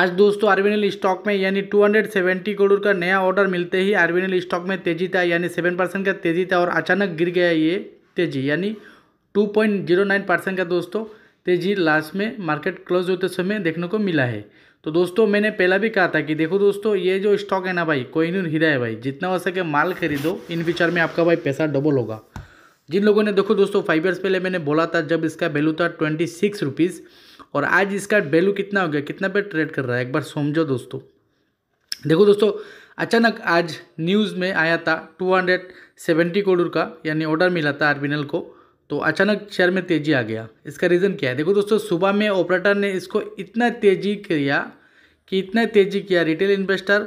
आज दोस्तों RBNL stock में यानी 270 करोड़ का नया ऑर्डर मिलते ही आरबीएनएल स्टॉक में तेजी था यानी 7 परसेंट का तेजी था और अचानक गिर गया ये तेजी यानी 2.09 परसेंट का दोस्तों तेजी लास्ट में मार्केट क्लोज होते समय देखने को मिला है तो दोस्तों मैंने पहला भी कहा था कि देखो दोस्तों ये जो स्टॉक है ना भाई कोई हीरा है भाई जितना हो सके माल खरीदो इन फ्यूचर में आपका भाई पैसा डबल होगा जिन लोगों ने देखो दोस्तों फाइव ईयर्स पहले मैंने बोला था जब इसका वैल्यू था ट्वेंटी सिक्स रुपीज़ और आज इसका वैल्यू कितना हो गया कितना पे ट्रेड कर रहा है एक बार समझो दोस्तों देखो दोस्तों अचानक आज न्यूज़ में आया था 270 करोड़ का यानी ऑर्डर मिला था आरबीएल को तो अचानक शेयर में तेज़ी आ गया इसका रीज़न क्या है देखो दोस्तों सुबह में ऑपरेटर ने इसको इतना तेज़ी किया कि इतना तेज़ी किया रिटेल इन्वेस्टर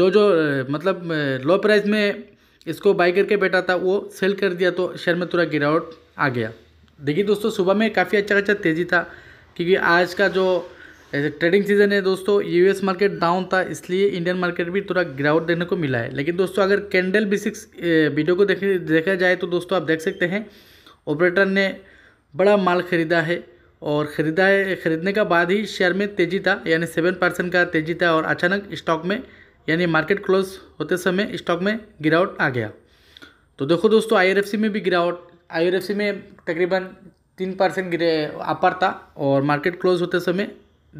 जो जो मतलब लो प्राइस में इसको बाई करके बैठा था वो सेल कर दिया तो शेयर में थोड़ा गिरावट आ गया देखिए दोस्तों सुबह में काफ़ी अच्छा अच्छा तेज़ी था क्योंकि आज का जो ट्रेडिंग सीजन है दोस्तों यूएस मार्केट डाउन था इसलिए इंडियन मार्केट भी थोड़ा गिरावट देखने को मिला है लेकिन दोस्तों अगर कैंडल बेसिक्स वीडियो को देख देखा जाए तो दोस्तों आप देख सकते हैं ऑपरेटर ने बड़ा माल खरीदा है और ख़रीदा है ख़रीदने का बाद ही शेयर में तेज़ी था यानी सेवन परसेंट का तेज़ी था और अचानक स्टॉक में यानी मार्केट क्लोज होते समय स्टॉक में गिरावट आ गया तो देखो दोस्तों आईआरएफसी में भी गिरावट आईआरएफसी में तकरीबन तीन परसेंट गिरे अपर था और मार्केट क्लोज होते समय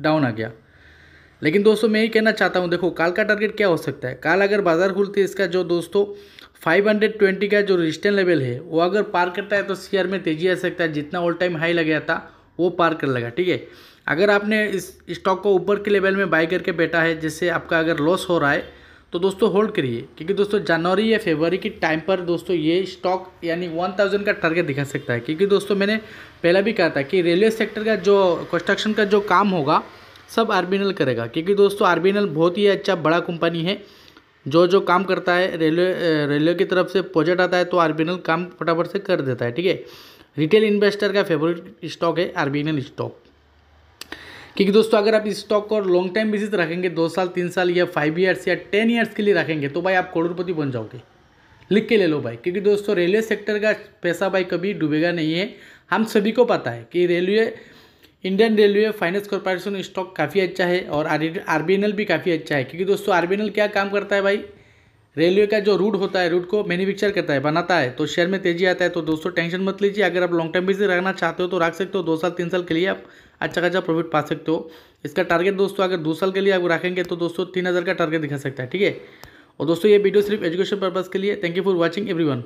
डाउन आ गया लेकिन दोस्तों मैं ही कहना चाहता हूँ देखो कल का टारगेट क्या हो सकता है कल अगर बाजार खुलते इसका जो दोस्तों 520 का जो रजिस्टेंस लेवल है वो अगर पार करता है तो शेयर में तेजी आ सकता है जितना ऑल टाइम हाई लग था वो पार कर लगा ठीक है अगर आपने इस स्टॉक को ऊपर के लेवल में बाई करके बैठा है जिससे आपका अगर लॉस हो रहा है तो दोस्तों होल्ड करिए क्योंकि दोस्तों जनवरी या फेबर के टाइम पर दोस्तों ये स्टॉक यानी वन थाउजेंड का टारगेट दिखा सकता है क्योंकि दोस्तों मैंने पहला भी कहा था कि रेलवे सेक्टर का जो कंस्ट्रक्शन का जो काम होगा सब आर करेगा क्योंकि दोस्तों आर बहुत ही अच्छा बड़ा कंपनी है जो जो काम करता है रेलवे रेलवे की तरफ से प्रोजेक्ट आता है तो आर काम फटाफट से कर देता है ठीक है रिटेल इन्वेस्टर का फेवरेट स्टॉक है आर स्टॉक क्योंकि दोस्तों अगर आप स्टॉक को लॉन्ग टाइम बेसिस रखेंगे दो साल तीन साल या फाइव ईयर्स या टेन ईयर्स के लिए रखेंगे तो भाई आप करोड़पति बन जाओगे लिख के ले लो भाई क्योंकि दोस्तों रेलवे सेक्टर का पैसा भाई कभी डूबेगा नहीं है हम सभी को पता है कि railway Indian Railway Finance Corporation stock काफ़ी अच्छा है और आर भी काफ़ी अच्छा है क्योंकि दोस्तों आर क्या काम करता है भाई रेलवे का जो रूट होता है रूट को मैन्युफैक्चर करता है बनाता है तो शेयर में तेजी आता है तो दोस्तों टेंशन मत लीजिए अगर आप लॉन्ग टर्म बिजी रखना चाहते हो तो रख सकते हो दो साल तीन साल के लिए आप अच्छा खासा प्रॉफिट पा सकते हो इसका टारगेट दोस्तों अगर दो साल के लिए आप रखेंगे तो दोस्तों तीन हज़ार का टारगेट दिखा सकता है ठीक है और दोस्तों ये वीडियो सिर्फ एजुकेशन पर्पज़ के लिए thank you for watching every